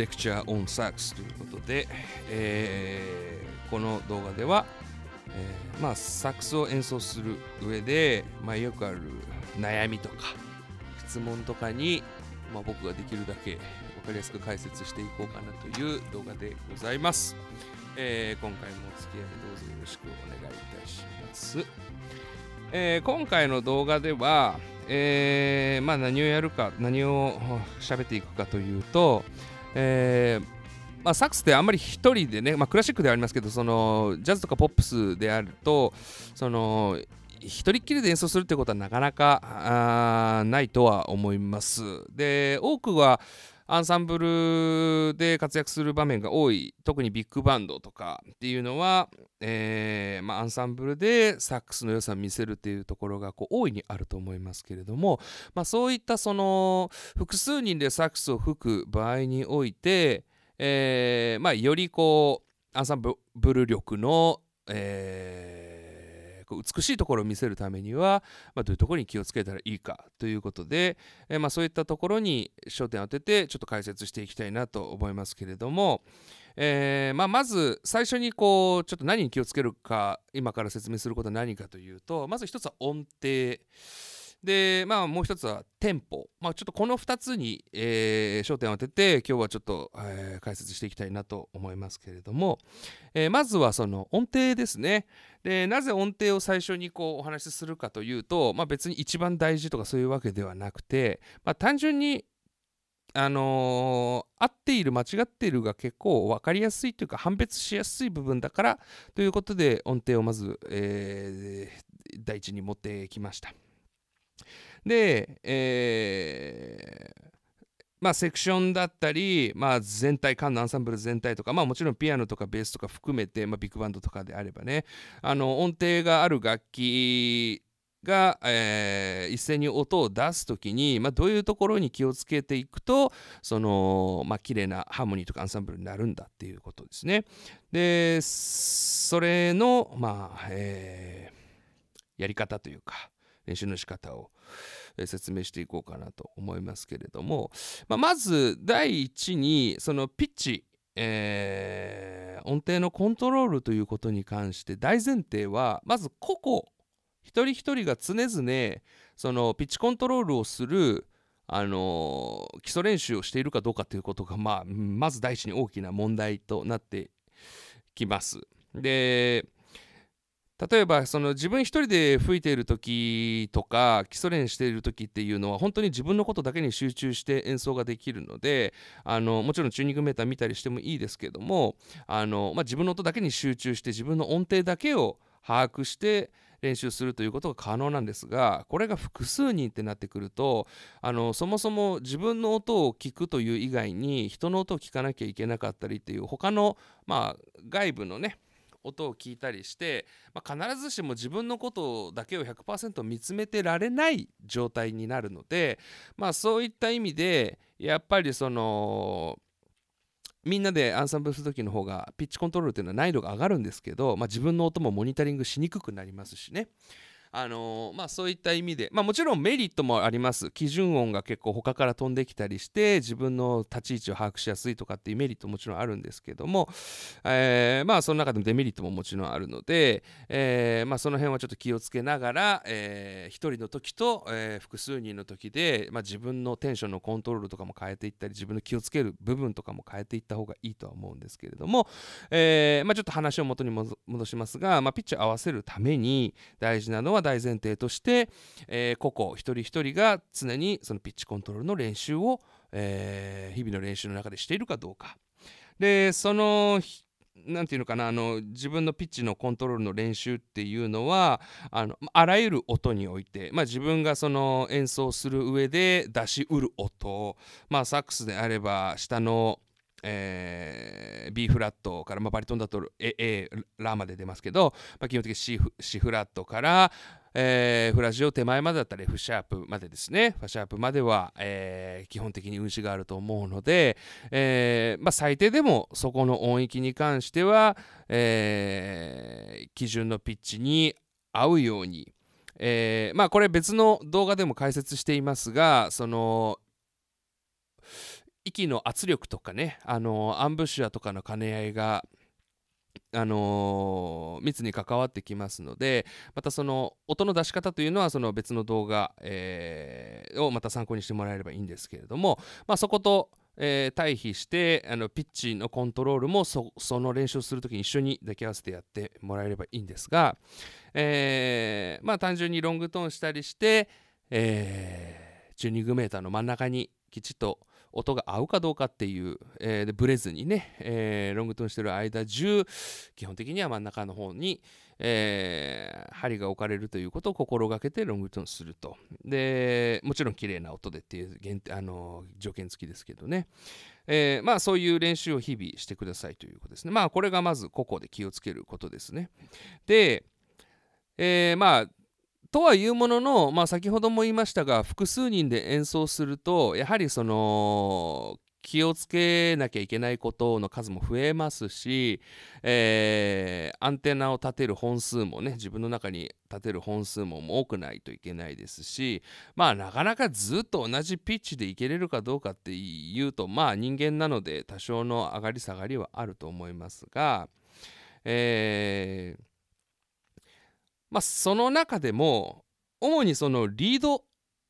レクチャーオンサックスということで、えー、この動画では、えー、まあ、サックスを演奏する上で、まあ、よくある悩みとか質問とかに、まあ、僕ができるだけ分かりやすく解説していこうかなという動画でございます、えー、今回もお付き合いどうぞよろしくお願いいたします、え今回の動画ではえー、まあ、何をやるか何を喋っていくかというと、えーまあ、サックスってあんまり一人でね、まあ、クラシックではありますけどそのジャズとかポップスであるとその一人っきりで演奏するってことはなかなかないとは思います。で多くはアンサンブルで活躍する場面が多い特にビッグバンドとかっていうのは、えー、まあ、アンサンブルでサックスの良さを見せるっていうところがこう大いにあると思いますけれども、まあ、そういったその複数人でサックスを吹く場合において、えー、まあ、よりこうアンサンブル力の、えーこう美しいところを見せるためには、まあ、どういうところに気をつけたらいいかということで、えまあ、そういったところに焦点を当ててちょっと解説していきたいなと思いますけれども、えー、まあ、まず最初にこうちょっと何に気をつけるか今から説明することは何かというとまず一つは音程。で、まあ、もう一つは店舗。まあ、ちょっとこの2つに、えー、焦点を当てて、今日はちょっと、えー、解説していきたいなと思いますけれども、えー、まずはその音程ですね。で、なぜ音程を最初にこうお話しするかというと、まあ、別に一番大事とかそういうわけではなくて、まあ、単純にあのー、合っている間違っているが結構分かりやすいというか判別しやすい部分だからということで音程をまず、えー、第一に持ってきました。で、えーまあ、セクションだったり、まあ、全体、缶のアンサンブル全体とか、まあ、もちろんピアノとかベースとか含めて、まあ、ビッグバンドとかであればね、あの音程がある楽器が、えー、一斉に音を出す時に、まあ、どういうところに気をつけていくとその、まあ綺麗なハーモニーとかアンサンブルになるんだっていうことですね。でそれの、まあえー、やり方というか、練習の仕方を、え説明していこうかなと思いますけれども、まあ、まず第一にそのピッチ、えー、音程のコントロールということに関して大前提はまず個々一人一人が常々そのピッチコントロールをするあのー、基礎練習をしているかどうかということが、まあ、まず第一に大きな問題となってきます。で例えばその自分一人で吹いている時とか基礎練している時っていうのは本当に自分のことだけに集中して演奏ができるのであのもちろんチューニングメーター見たりしてもいいですけどもあの、まあ、自分の音だけに集中して自分の音程だけを把握して練習するということが可能なんですがこれが複数人ってなってくるとあのそもそも自分の音を聞くという以外に人の音を聞かなきゃいけなかったりっていう他のまあ外部のね音を聞いたりして、まあ、必ずしも自分のことだけを100%見つめてられない状態になるので、まあ、そういった意味でやっぱりそのみんなでアンサンブルする時の方がピッチコントロールというのは難易度が上がるんですけど、まあ、自分の音もモニタリングしにくくなりますしね。あのー、まあ、そういった意味で、まあ、もちろんメリットもあります基準音が結構他から飛んできたりして自分の立ち位置を把握しやすいとかっていうメリットもちろんあるんですけども、えー、まあその中でもデメリットももちろんあるので、えー、まあ、その辺はちょっと気をつけながら、え1人の時と、え複数人の時で、ま自分のテンションのコントロールとかも変えていったり自分の気をつける部分とかも変えていった方がいいとは思うんですけれども、えまちょっと話を元に戻しますが、まピッチャー合わせるために大事なのは大前提として、えー、個々一人一人が常にそのピッチコントロールの練習を、えー、日々の練習の中でしているかどうか。でその何て言うのかなあの自分のピッチのコントロールの練習っていうのはあのあらゆる音において、まあ、自分がその演奏する上で出しうる音、まあ、サックスであれば下のえー、B フラットから、まあ、バリトンだと A, A ラまで出ますけど、まあ、基本的に C, C フラットから、えー、フラジオ手前までだったら F シャープまでですね、ファシャープまでは、えー、基本的に運指があると思うので、えーまあ、最低でもそこの音域に関しては、えー、基準のピッチに合うように、えー、まあこれ別の動画でも解説していますがその息の圧力とかね、あのー、アンブシュアとかの兼ね合いが、あのー、密に関わってきますのでまたその音の出し方というのはその別の動画、えー、をまた参考にしてもらえればいいんですけれども、まあ、そこと、えー、対比してあのピッチのコントロールもその練習するときに一緒に抱き合わせてやってもらえればいいんですが、えまあ、単純にロングトーンしたりして、えチューニングメーターの真ん中にきちっと音が合うかどうかっていう、えー、でブレずにね、えー、ロングトーンしてる間中基本的には真ん中の方に、えー、針が置かれるということを心がけてロングトーンするとでもちろん綺麗な音でっていう限あの条件付きですけどね、えー、まあそういう練習を日々してくださいということですねまあこれがまず個々で気をつけることですねでえー、まあとはいうものの、まあ、先ほども言いましたが複数人で演奏するとやはりその気をつけなきゃいけないことの数も増えますし、えー、アンテナを立てる本数もね自分の中に立てる本数も多くないといけないですしまあなかなかずっと同じピッチでいけれるかどうかっていうとまあ人間なので多少の上がり下がりはあると思いますが、えーまあ、その中でも主にそのリード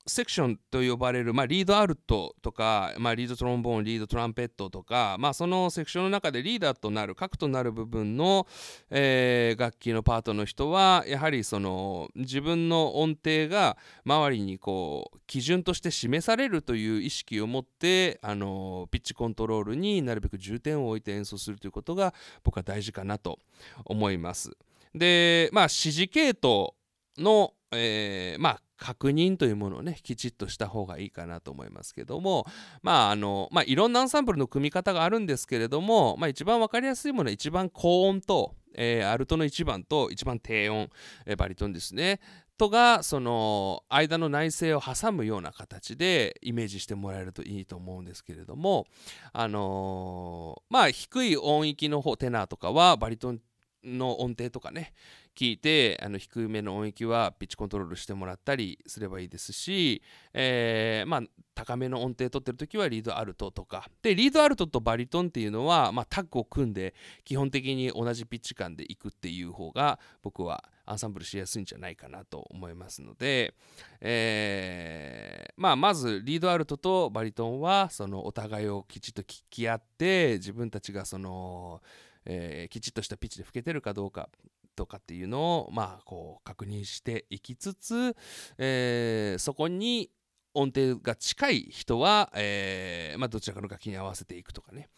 セクションと呼ばれる、まあ、リードアルトとか、まあ、リードトロンボーンリードトランペットとか、まあ、そのセクションの中でリーダーとなる核となる部分の、えー、楽器のパートの人はやはりその自分の音程が周りにこう基準として示されるという意識を持ってあのピッチコントロールになるべく重点を置いて演奏するということが僕は大事かなと思います。でまあ指示系統の、えー、まあ確認というものをねきちっとした方がいいかなと思いますけどもまああのまあいろんなアンサンブルの組み方があるんですけれども、まあ、一番分かりやすいものは一番高音と、えー、アルトの一番と一番低音、えー、バリトンですねとがその間の内声を挟むような形でイメージしてもらえるといいと思うんですけれどもあのー、まあ低い音域の方テナーとかはバリトンの音程とかね聞いてあの低めの音域はピッチコントロールしてもらったりすればいいですし、えー、まあ、高めの音程取ってる時はリードアルトとかでリードアルトとバリトンっていうのは、まあ、タッグを組んで基本的に同じピッチ間でいくっていう方が僕はアンサンブルしやすいんじゃないかなと思いますので、えー、まあ、まずリードアルトとバリトンはそのお互いをきちっと聞き合って自分たちがその。えー、きちっとしたピッチで吹けてるかどうかとかっていうのを、まあ、こう確認していきつつ、えー、そこに音程が近い人は、えーまあ、どちらかの楽器に合わせていくとかね、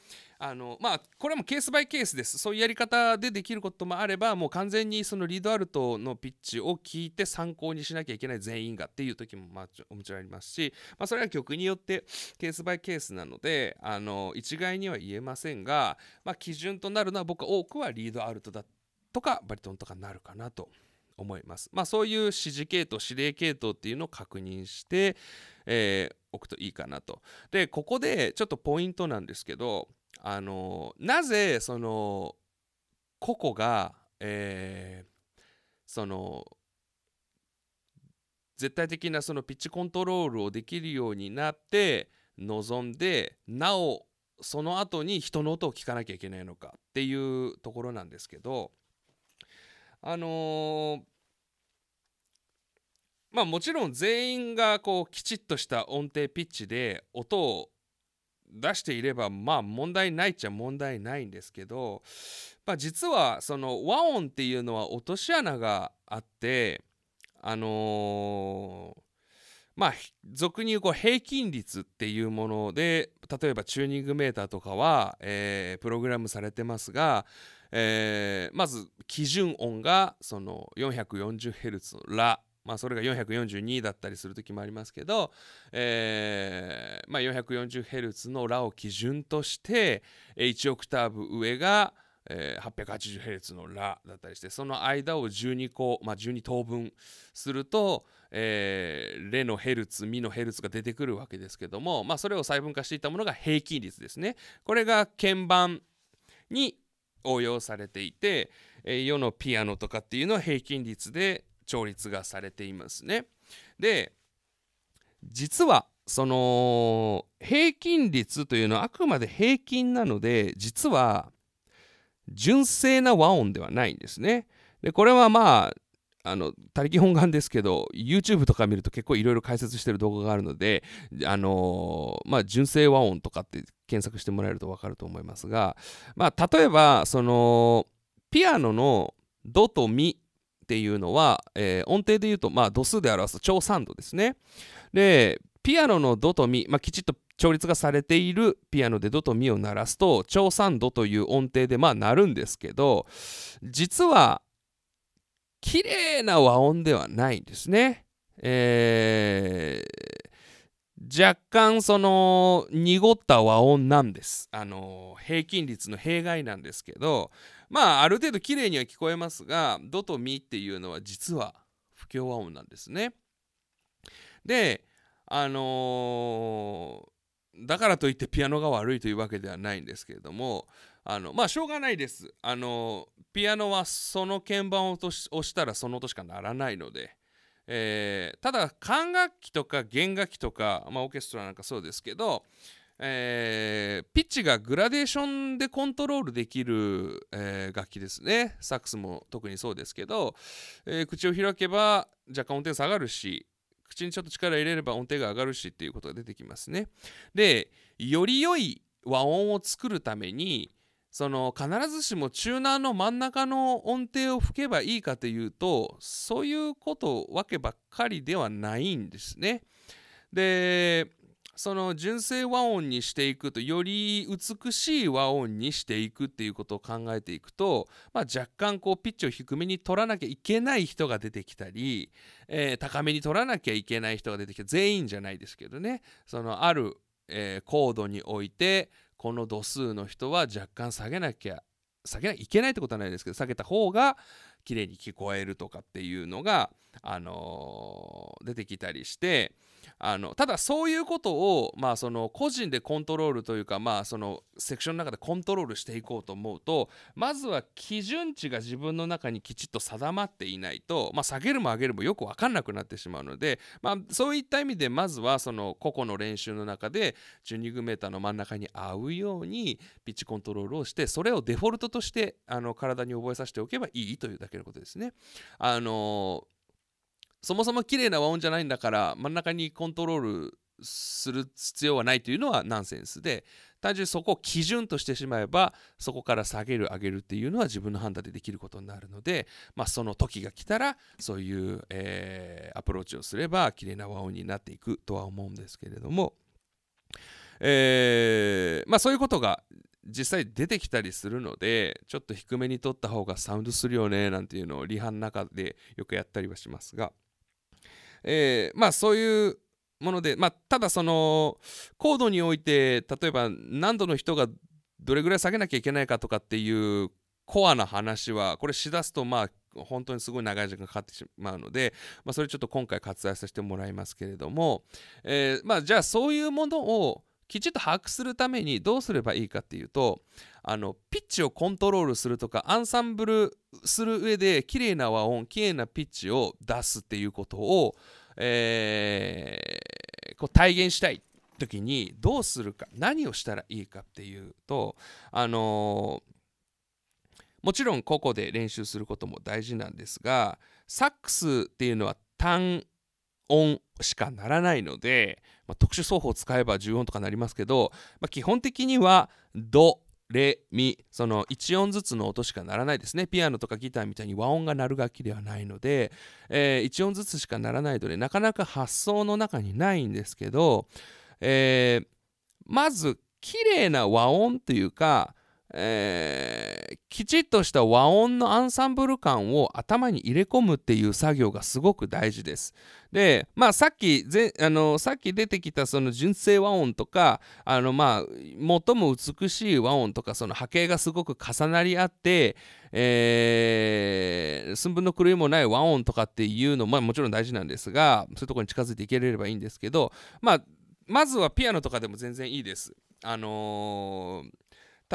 あのまあこれもケースバイケースですそういうやり方でできることもあればもう完全にそのリードアルトのピッチを聞いて参考にしなきゃいけない全員がっていう時もまあもちろんありますし、まあ、それは曲によってケースバイケースなのであの一概には言えませんが、まあ、基準となるのは僕は多くはリードアルトだとかバリトンとかになるかなと思います。まあ、そういう指示系統、指令系統っていうのを確認して、えー、おくといいかなと。で、ここでちょっとポイントなんですけど、あのなぜその個々が、えー、その絶対的なそのピッチコントロールをできるようになって望んでなおその後に人の音を聞かなきゃいけないのかっていうところなんですけどあのー、まあもちろん全員がこうきちっとした音程ピッチで音を出していればまあ問題ないっちゃ問題ないんですけど、まあ、実はその和音っていうのは落とし穴があってあのー、まあ俗に言うこう平均率っていうもので例えばチューニングメーターとかは、えー、プログラムされてますが、えー、まず基準音がその 440Hz ラ」まあ、それが442だったりする時もありますけど、えーまあ、440Hz のラを基準として1オクターブ上が、えー、880Hz のラだったりしてその間を12個、まあ、12等分すると、えー、レのヘルツミのヘルツが出てくるわけですけども、まあ、それを細分化していたものが平均率ですねこれが鍵盤に応用されていて、世のピアノとかっていうのは平均率で調律がされていますね。で実はその平均率というのはあくまで平均なので実は純正な和音ではないんですね。でこれはまああの、他力本願ですけど、YouTube とか見ると結構いろいろ解説してる動画があるので、あのー、まあ、純正和音とかって検索してもらえるとわかると思いますが、まあ、例えば、その、ピアノのドとミっていうのは、えー、音程で言うと、まあ、度数で表すと超3度ですね。で、ピアノのドとミ、まあ、きちっと調律がされているピアノでドとミを鳴らすと超3度という音程でまあ鳴るんですけど実は綺麗な和音ではないんですね。えー、若干その濁った和音なんです。あの平均率の弊害なんですけどまあある程度綺麗には聞こえますが「ド」と「ミ」っていうのは実は不協和音なんですね。であのー、だからといってピアノが悪いというわけではないんですけれどもあのまあしょうがないです。あのピアノはその鍵盤を押したらその音しかならないので。えー、ただ管楽器とか弦楽器とか、まあ、オーケストラなんかそうですけどえー、ピッチがグラデーションでコントロールできる、えー、楽器ですねサックスも特にそうですけど、えー、口を開けば若干音程下がるし口にちょっと力入れれば音程が上がるしっていうことが出てきますねでより良い和音を作るためにその必ずしもチューナーの真ん中の音程を吹けばいいかというとそういうことわけばっかりではないんですねでその純正和音にしていくとより美しい和音にしていくっていうことを考えていくと、まあ、若干こうピッチを低めに取らなきゃいけない人が出てきたり、えー、高めに取らなきゃいけない人が出てきた全員じゃないですけどねそのある、えー、コードにおいてこの度数の人は若干下げなきゃ下げないいけないってことはないですけど下げた方が綺麗に聞こえるとかっていうのが、あのー、出てきたりして。あのただそういうことを、まあ、その個人でコントロールというか、まあ、そのセクションの中でコントロールしていこうと思うとまずは基準値が自分の中にきちっと定まっていないと、まあ、下げるも上げるもよく分かんなくなってしまうので、まあ、そういった意味でまずはその個々の練習の中でチューニングメーターの真ん中に合うようにピッチコントロールをしてそれをデフォルトとしてあの体に覚えさせておけばいいというだけのことですね。あのーそもそも綺麗な和音じゃないんだから真ん中にコントロールする必要はないというのはナンセンスで単純にそこを基準としてしまえばそこから下げる上げるっていうのは自分の判断でできることになるので、まあ、その時が来たらそういう、えー、アプローチをすれば綺麗な和音になっていくとは思うんですけれども、えー、まあ、そういうことが実際出てきたりするのでちょっと低めに取った方がサウンドするよねなんていうのをリハの中でよくやったりはしますが。えー、まあそういうもので、まあ、ただその高度において例えば何度の人がどれぐらい下げなきゃいけないかとかっていうコアな話はこれしだすとまあ本当にすごい長い時間かかってしまうので、まあ、それちょっと今回割愛させてもらいますけれども、えー、まあ、じゃあそういうものをきちっと把握するためにどうすればいいかっていうとあのピッチをコントロールするとかアンサンブルする上で綺麗な和音綺麗なピッチを出すっていうことを、えー、こう体現したい時にどうするか何をしたらいいかっていうとあのー、もちろん個々で練習することも大事なんですがサックスっていうのは単音しかならないので、まあ、特殊奏法を使えば重音とかなりますけど、まあ、基本的にはドレミその1音ずつの音しかならないですねピアノとかギターみたいに和音が鳴る楽器ではないので、えー、1音ずつしかならないのでなかなか発想の中にないんですけど、えー、まず綺麗な和音というか、えーきちっとした和音のアンサンブル感を頭に入れ込むっていう作業がすごく大事です。で、まあ、さっきぜあのさっき出てきたその純正和音とかあの、まあ、最も美しい和音とかその波形がすごく重なり合って、えー、寸分の狂いもない和音とかっていうのも、まあ、もちろん大事なんですがそういうとこに近づいていければいいんですけど、まあ、まずはピアノとかでも全然いいです。あのー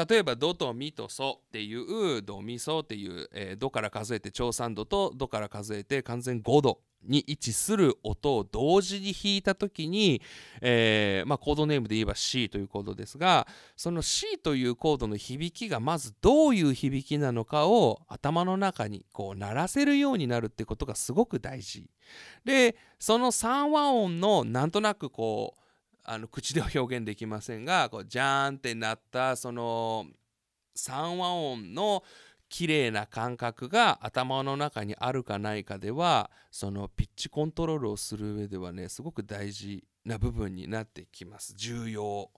例えば「ド」と「ミ」と「ソ」っていう「ド」「ミ」「ソ」っていう「えー、ド」から数えて超三度と「ド」から数えて完全5度に位置する音を同時に弾いた時に、えーまあ、コードネームで言えば C というコードですがその C というコードの響きがまずどういう響きなのかを頭の中にこう鳴らせるようになるってことがすごく大事でその3和音のなんとなくこうあの口では表現できませんが こうジャーンってなったその3和音の綺麗な感覚が頭の中にあるかないかではそのピッチコントロールをする上ではねすごく大事な部分になってきます重要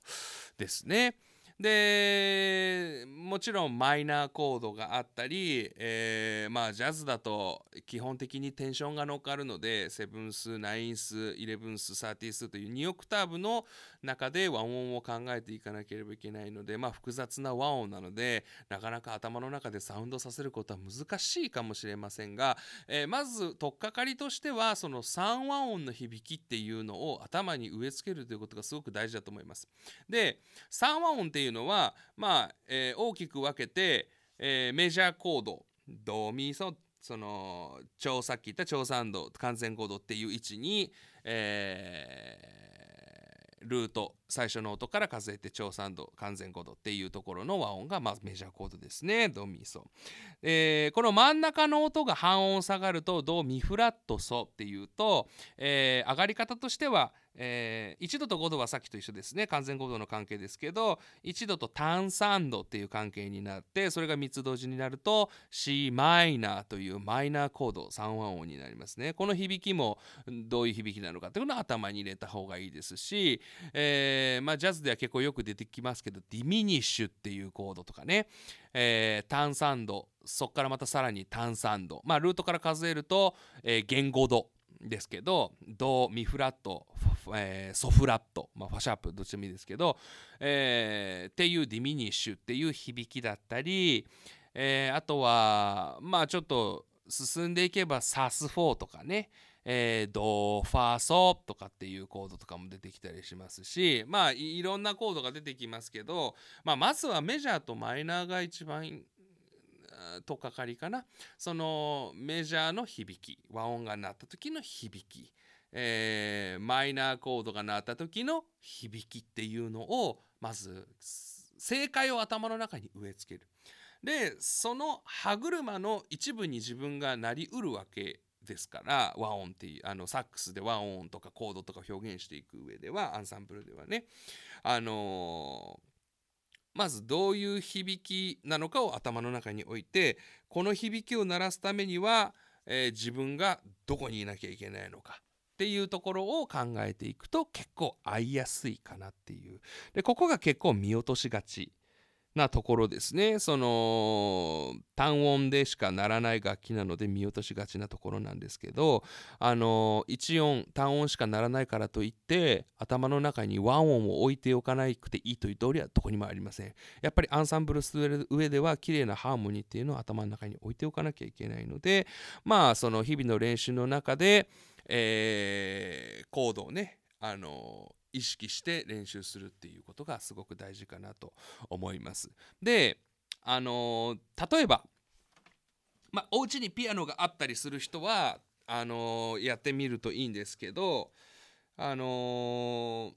ですね。でもちろんマイナーコードがあったり、えー、まあジャズだと基本的にテンションが乗っかるのでセブンスナインスイレブンスサーティースという2オクターブの中で和音を考えていかなければいけないので、まあ、複雑な和音なのでなかなか頭の中でサウンドさせることは難しいかもしれませんが、えー、まず取っかかりとしてはその3和音の響きっていうのを頭に植え付けるということがすごく大事だと思います。で3和音っていうのは、まあえー、大きく分けて、えー、メジャーコードドミソその調査っき言った調査度完全コードっていう位置に、えールート最初の音から数えて超3度完全5度っていうところの和音がまずメジャーコードですねドミソ、えー、この真ん中の音が半音下がるとドミフラットソっていうと、えー、上がり方としてはえー、1度と5度はさっきと一緒ですね完全5度の関係ですけど1度と単3度っていう関係になってそれが3つ同時になると c マイナーというマイナーコード3和音になりますねこの響きもどういう響きなのかっていうのを頭に入れた方がいいですし、えー、まあ、ジャズでは結構よく出てきますけどディミニッシュっていうコードとかね、えー、単3度そこからまたさらに単3度まあルートから数えると、えー、言語度ですけどドミフラット、えー、ソフラット、まあ、ファシャープどっちでもいいですけど、えー、っていうディミニッシュっていう響きだったり、えー、あとはまあちょっと進んでいけばサス4とかねえー、ドファーソとかっていうコードとかも出てきたりしますしまあいろんなコードが出てきますけど、まあ、まずはメジャーとマイナーが一番とかかりかなそのメジャーの響き和音が鳴った時の響き、えー、マイナーコードが鳴った時の響きっていうのをまず正解を頭の中に植え付ける。でその歯車の一部に自分がなりうるわけですから和音っていうあのサックスで和音とかコードとか表現していく上ではアンサンブルではねあのーまずどういう響きなのかを頭の中に置いてこの響きを鳴らすためには、えー、自分がどこにいなきゃいけないのかっていうところを考えていくと結構合いやすいかなっていうでここが結構見落としがちなところですねその単音でしかならない楽器なので見落としがちなところなんですけどあの一音単音しかならないからといって頭の中に和音を置いておかないくていいという通りはどこにもありませんやっぱりアンサンブルする上では綺麗なハーモニーっていうのを頭の中に置いておかなきゃいけないのでまあその日々の練習の中で、えー、コードをねあの意識して練習するっていうことがすごく大事かなと思います。で、あのー、例えば、まあ、お家にピアノがあったりする人はあのー、やってみるといいんですけど、あのー、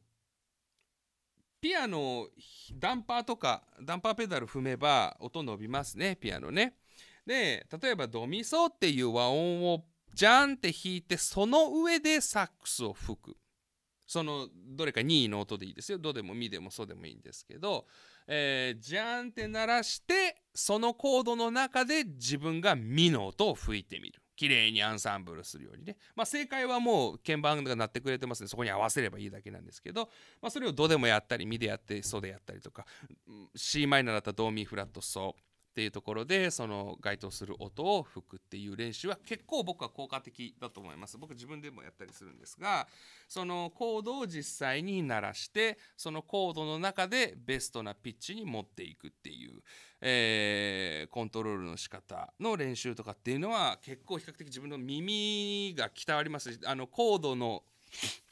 ピアノダンパーとかダンパーペダル踏めば音伸びますねピアノね。で例えばドミソっていう和音をジャンって弾いてその上でサックスを吹く。そのどれか2位の音でいいですよ。どでもみでもそでもいいんですけど、えー、じゃんって鳴らして、そのコードの中で自分がみの音を吹いてみる。綺麗にアンサンブルするようにね。まあ、正解はもう鍵盤が鳴ってくれてますので、そこに合わせればいいだけなんですけど、まあ、それをど」でもやったり、み」でやって、そ」でやったりとか、Cm だったらドーミーフラットソ。っていうところでその該当する音を吹くっていう練習は結構僕は効果的だと思います僕自分でもやったりするんですがそのコードを実際に鳴らしてそのコードの中でベストなピッチに持っていくっていう、えー、コントロールの仕方の練習とかっていうのは結構比較的自分の耳が鍛わりますあのコードの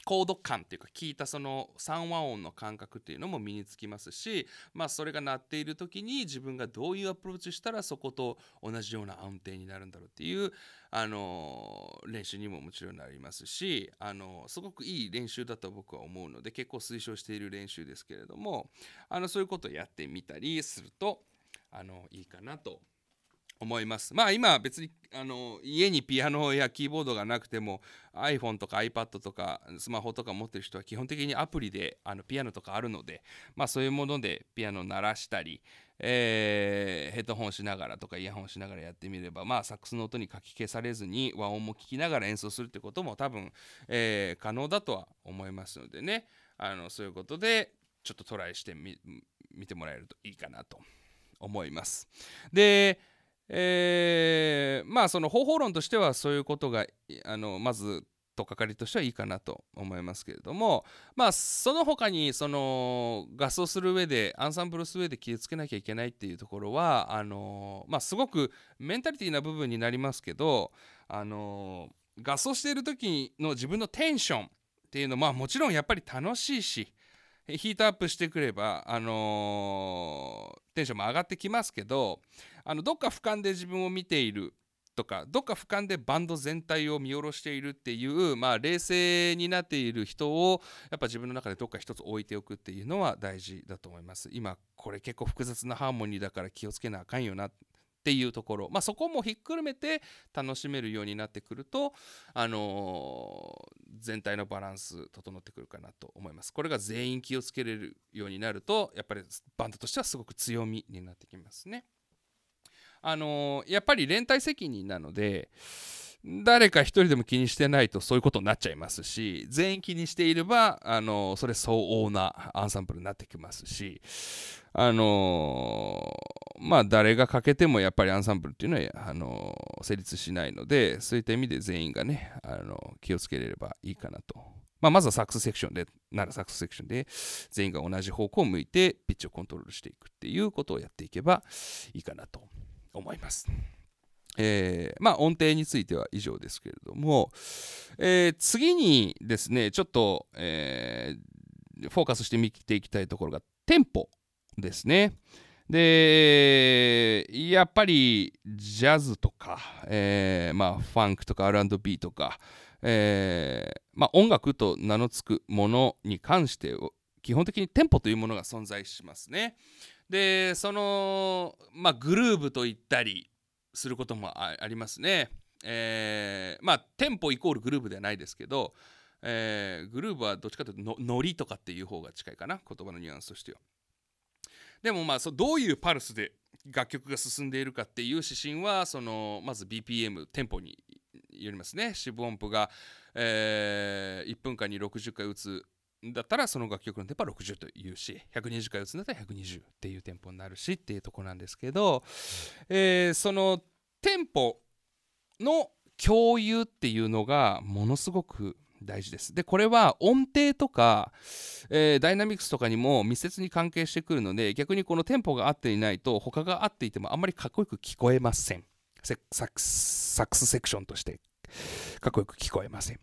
コード感っていうか聞いたその3和音の感覚っていうのも身につきますしまあそれが鳴っている時に自分がどういうアプローチしたらそこと同じような安定になるんだろうっていうあの練習にももちろんなりますしあのすごくいい練習だと僕は思うので結構推奨している練習ですけれどもあのそういうことをやってみたりするとあのいいかなと思いますまあ今別にあの家にピアノやキーボードがなくても iPhone とか iPad とかスマホとか持ってる人は基本的にアプリであのピアノとかあるので、まあ、そういうものでピアノ鳴らしたり、えー、ヘッドホンしながらとかイヤホンしながらやってみれば、まあ、サックスの音にかき消されずに和音も聞きながら演奏するってことも多分、えー、可能だとは思いますのでねあのそういうことでちょっとトライしてみ見てもらえるといいかなと思います。でえー、まあその方法論としてはそういうことがあのまずとかかりとしてはいいかなと思いますけれどもまあその他にその合奏する上でアンサンブルする上で気をつけなきゃいけないっていうところはあのまあすごくメンタリティーな部分になりますけどあの合奏している時の自分のテンションっていうのはもちろんやっぱり楽しいしヒートアップしてくれば、あのー、テンションも上がってきますけどあのどっか俯瞰で自分を見ているとかどっか俯瞰でバンド全体を見下ろしているっていう、まあ、冷静になっている人をやっぱ自分の中でどっか一つ置いておくっていうのは大事だと思います今これ結構複雑なハーモニーだから気をつけなあかんよなっていうところ、まあ、そこもひっくるめて楽しめるようになってくると、あのー、全体のバランス整ってくるかなと思いますこれが全員気をつけれるようになるとやっぱりバンドとしてはすごく強みになってきますねあのー、やっぱり連帯責任なので誰か一人でも気にしてないとそういうことになっちゃいますし全員気にしていればあのー、それ相応なアンサンブルになってきますしあのーまあ、誰が欠けてもやっぱりアンサンブルっていうのはあの成立しないのでそういった意味で全員がねあの気をつけれればいいかなと、まあ、まずはサックスセクションでならサックスセクションで全員が同じ方向を向いてピッチをコントロールしていくっていうことをやっていけばいいかなと思います。えー、まあ音程については以上ですけれども、えー、次にですねちょっと、えー、フォーカスして見ていきたいところがテンポですね。でやっぱりジャズとか、えー、まあ、ファンクとか R&B とか、えー、まあ、音楽と名の付くものに関して基本的にテンポというものが存在しますね。でその、まあ、グルーブと言ったりすることもありますね。えー、まあテンポイコールグルーブではないですけど、えー、グルーブはどっちかというとノリとかっていう方が近いかな言葉のニュアンスとしては。でもまあそどういうパルスで楽曲が進んでいるかっていう指針はそのまず BPM テンポによりますね四分音符が、えー、1分間に60回打つだったらその楽曲のテンポは60というし120回打つんだったら120っていうテンポになるしっていうとこなんですけど、えー、そのテンポの共有っていうのがものすごく大事です。で、これは音程とか、えー、ダイナミクスとかにも密接に関係してくるので、逆にこのテンポが合っていないと、他が合っていてもあんまりかっこよく聞こえません。サックスセクションとして、かっこよく聞こえません。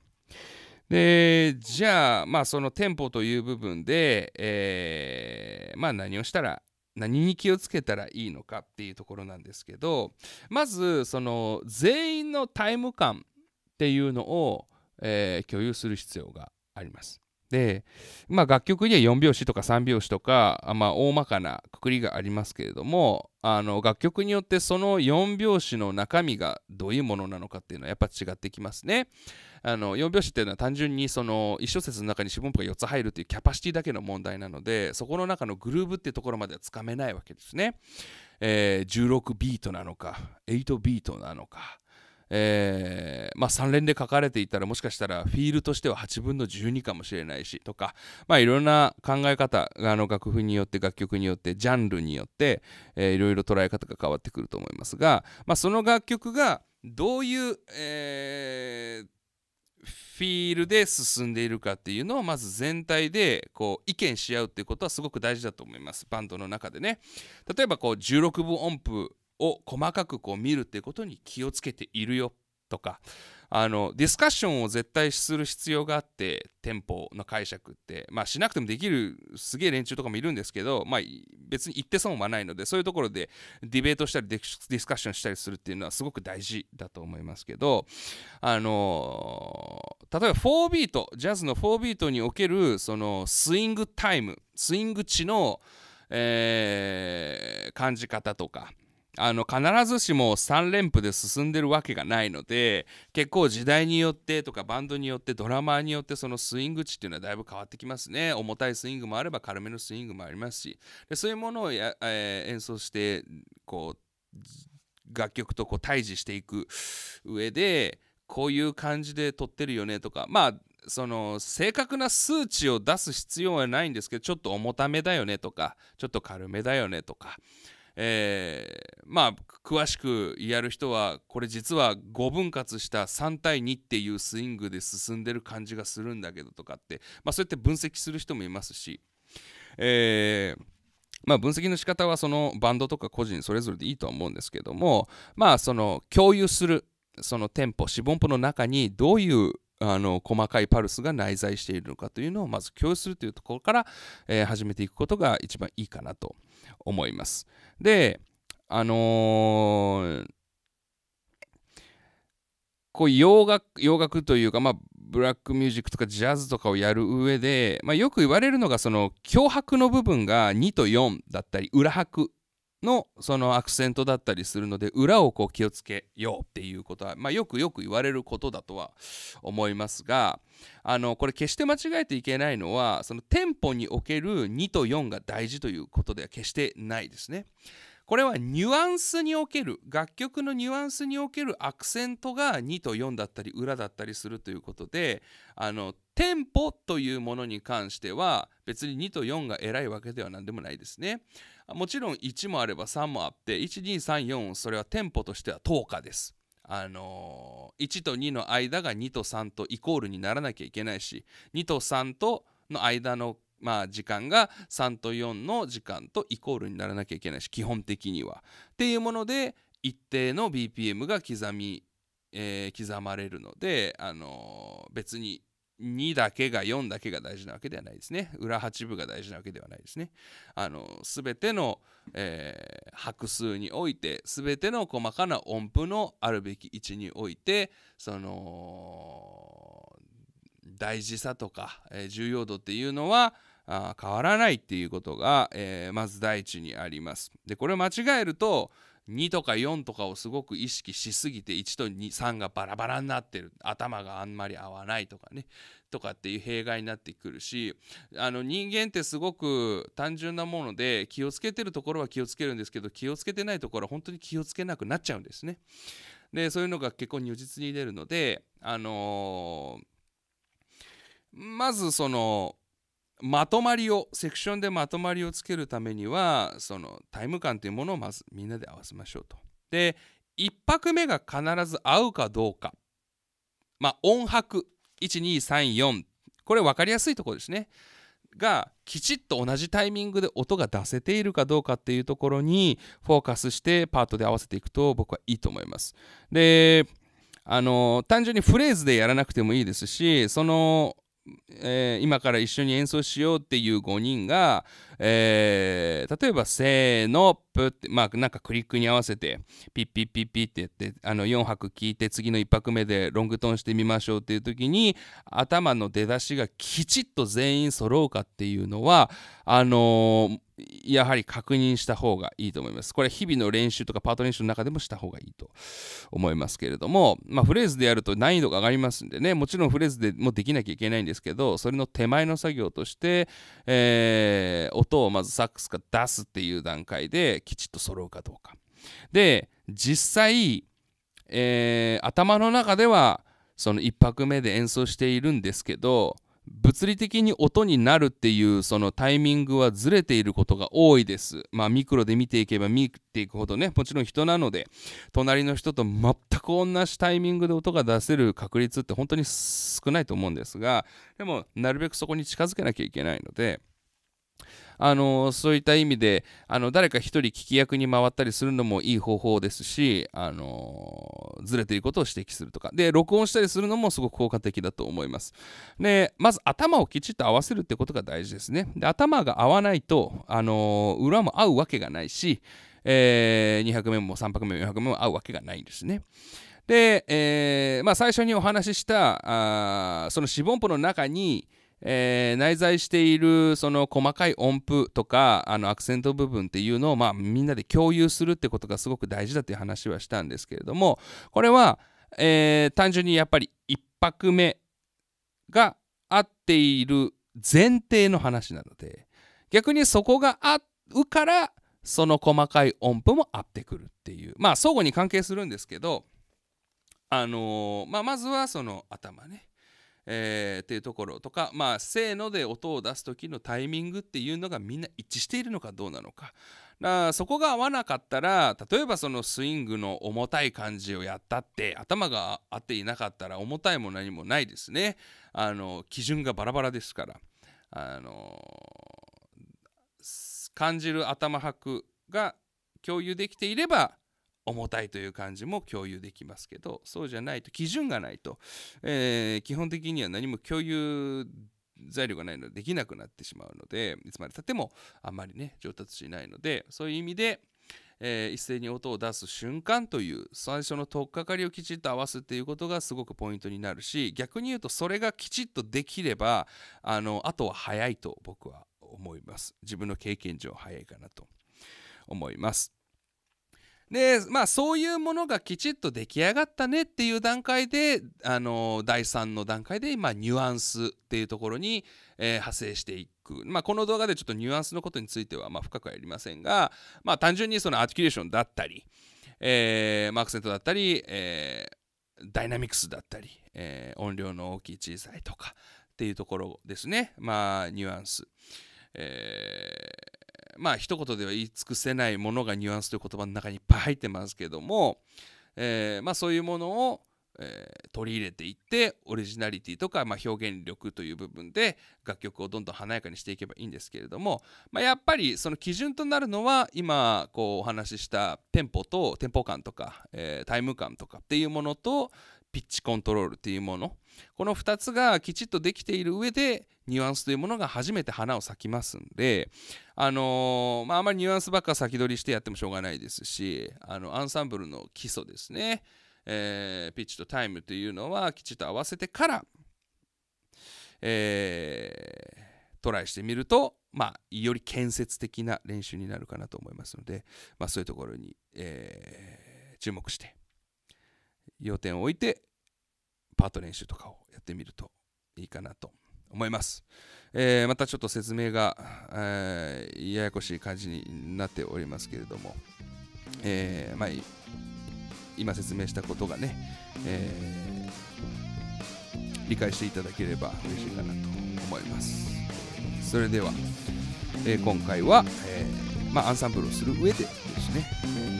で、じゃあ、まあそのテンポという部分で、えー、まあ何をしたら何に気をつけたらいいのかっていうところなんですけどまずその全員のタイム感っていうのをえー、共有する必要があります。で、まあ、楽曲には4拍子とか3拍子とか、まあ、大まかなくくりがありますけれどもあの楽曲によってその4拍子の中身がどういうものなのかっていうのはやっぱ違ってきますね。あの4拍子っていうのは単純にその1小節の中に四分音符が4つ入るっていうキャパシティだけの問題なのでそこの中のグルーブっていうところまではつかめないわけですね。えー、16ビートなのか8ビートなのか。えー、まあ、3連で書かれていたらもしかしたらフィールとしては8分の12かもしれないしとか、まあ、いろんな考え方あの楽譜によって楽曲によってジャンルによって、えー、いろいろ捉え方が変わってくると思いますが、まあ、その楽曲がどういう、えー、フィールで進んでいるかっていうのをまず全体でこう意見し合うっていうことはすごく大事だと思いますバンドの中でね例えばこう16分音符を細かくこう見るっていうことに気をつけているよとかあのディスカッションを絶対する必要があって店舗の解釈ってまあしなくてもできるすげえ連中とかもいるんですけどまあ別に言って損はないのでそういうところでディベートしたりディスカッションしたりするっていうのはすごく大事だと思いますけどあの例えば4ビートジャズの4ビートにおけるそのスイングタイムスイング値の、えー、感じ方とかあの必ずしも3連符で進んでるわけがないので結構時代によってとかバンドによってドラマーによってそのスイング値っていうのはだいぶ変わってきますね重たいスイングもあれば軽めのスイングもありますしでそういうものをや、えー、演奏してこう楽曲とこう対峙していく上でこういう感じで撮ってるよねとかまあその正確な数値を出す必要はないんですけどちょっと重ためだよねとかちょっと軽めだよねとかえー、まあ詳しくやる人はこれ実は5分割した3対2っていうスイングで進んでる感じがするんだけどとかって、まあ、そうやって分析する人もいますし、えー、まあ、分析の仕方はそのバンドとか個人それぞれでいいとは思うんですけどもまあその共有するそのテンポ四分音符の中にどういうあの細かいパルスが内在しているのかというのをまず共有するというところから、えー、始めていくことが一番いいかなと思います。で、あのー、こう洋楽洋楽というか、まあ、ブラックミュージックとかジャズとかをやる上で、まあ、よく言われるのがその脅迫の部分が2と4だったり裏拍のそのアクセントだったりするので裏をこう気をつけようっていうことは、まあ、よくよく言われることだとは思いますがあのこれ決して間違えていけないのはその店舗における2と4が大事ということでは決してないですね。これはニュアンスにおける楽曲のニュアンスにおけるアクセントが2と4だったり裏だったりするということであのテンポというものに関しては別に2と4が偉いわけでは何でもないですね。もちろん1もあれば3もあって1234それはテンポとしては10日です。あのー、1と2の間が2と3とイコールにならなきゃいけないし2と3との間のまあ、時間が3と4の時間とイコールにならなきゃいけないし基本的には。っていうもので一定の BPM が刻み、えー、刻まれるので、あのー、別に2だけが4だけが大事なわけではないですね。裏8部が大事なわけではないですね。あの全ての、えー、拍数において全ての細かな音符のあるべき位置においてその大事さとか、えー、重要度っていうのはあ変わらないっていうことが、えー、まず第一にあります。でこれを間違えると2とか4とかをすごく意識しすぎて1と3がバラバラになってる頭があんまり合わないとかねとかっていう弊害になってくるしあの人間ってすごく単純なもので気をつけてるところは気をつけるんですけど気をつけてないところは本当に気をつけなくなっちゃうんですね。でそういうのが結構如実に出るのであのー、まずそのまとまりをセクションでまとまりをつけるためにはそのタイム感というものをまずみんなで合わせましょうと。で1拍目が必ず合うかどうかまあ音拍1234これ分かりやすいところですねがきちっと同じタイミングで音が出せているかどうかっていうところにフォーカスしてパートで合わせていくと僕はいいと思います。であの単純にフレーズでやらなくてもいいですしそのえー、今から一緒に演奏しようっていう5人が、えー、例えば「せーの」プって、まあ、なんかクリックに合わせて、ピッピッピッピッってやって、あの、4拍聞いて、次の1拍目でロングトーンしてみましょうっていう時に、頭の出だしがきちっと全員揃うかっていうのは、あのーやはり確認した方がいいと思います。これ日々の練習とかパート練習の中でもした方がいいと思いますけれども、まあ、フレーズでやると難易度が上がりますんでね、もちろんフレーズでもできなきゃいけないんですけど、それの手前の作業として、えー、音をまずサックスが出すっていう段階できちっと揃うかどうかで実際、えー、頭の中ではその1拍目で演奏しているんですけど物理的に音になるっていうそのタイミングはずれていることが多いです。まあミクロで見ていけば見ていくほどねもちろん人なので隣の人と全く同じタイミングで音が出せる確率って本当に少ないと思うんですがでもなるべくそこに近づけなきゃいけないのであのそういった意味であの誰か一人聞き役に回ったりするのもいい方法ですしあのずれていることを指摘するとかで録音したりするのもすごく効果的だと思いますでまず頭をきちっと合わせるってことが大事ですねで頭が合わないとあの裏も合うわけがないし、えー、200目も300目も400目も合うわけがないんですねで、えー、まあ、最初にお話ししたあそのシボンポの中にえー、内在しているその細かい音符とかあのアクセント部分っていうのを、まあ、みんなで共有するってことがすごく大事だっていう話はしたんですけれどもこれは、えー、単純にやっぱり1拍目が合っている前提の話なので逆にそこが合うからその細かい音符も合ってくるっていうまあ相互に関係するんですけど、あのー、まあ、まずはその頭ね。えー、っていうところとか、まあ、せーので音を出す時のタイミングっていうのがみんな一致しているのかどうなのか。かそこが合わなかったら例えばそのスイングの重たい感じをやったって頭が合っていなかったら重たいも何もないですねあの基準がバラバラですからあの感じる頭拍が共有できていれば重たいという感じも共有できますけどそうじゃないと基準がないと、えー、基本的には何も共有材料がないのでできなくなってしまうのでいつまでたってもあんまりね上達しないのでそういう意味で、えー、一斉に音を出す瞬間という最初の取っかかりをきちっと合わすっていうことがすごくポイントになるし逆に言うとそれがきちっとできればあの後は早いと僕は思います自分の経験上早いかなと思います。でまあそういうものがきちっと出来上がったねっていう段階であの第3の段階で今ニュアンスっていうところに、えー、派生していく、まあ、この動画でちょっとニュアンスのことについてはまあ深くはやりませんが、まあ、単純にそのアーティキュレーションだったり、えーアクセントだったり、えー、ダイナミクスだったり、えー、音量の大きい小さいとかっていうところですねまあニュアンス。えーまあ一言では言い尽くせないものがニュアンスという言葉の中にいっぱい入ってますけども、えー、まあ、そういうものを、えー、取り入れていってオリジナリティとか、まあ、表現力という部分で楽曲をどんどん華やかにしていけばいいんですけれども、まあ、やっぱりその基準となるのは今こうお話ししたテンポとテンポ感とか、えー、タイム感とかっていうものと、ピッチコントロールというものこの2つがきちっとできている上でニュアンスというものが初めて花を咲きますんで、あのー、まあ、あまりニュアンスばっか先取りしてやってもしょうがないですしあのアンサンブルの基礎ですね、えー、ピッチとタイムというのはきちっと合わせてから、えー、トライしてみると、まあ、より建設的な練習になるかなと思いますので、まあ、そういうところに、え注目して要点を置いてパート練習とかをやってみるといいかなと思います。えー、またちょっと説明が、えー、ややこしい感じになっておりますけれども、えー、まあ、今説明したことがね、え理解していただければ嬉しいかなと思います。それでは、え今回は、えまあ、アンサンブルをする上でですね、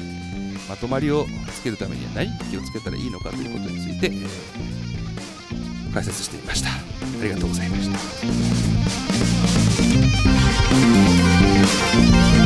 まとまりをつけるためには何に気をつけたらいいのかということについて、え解説してみましたありがとうございました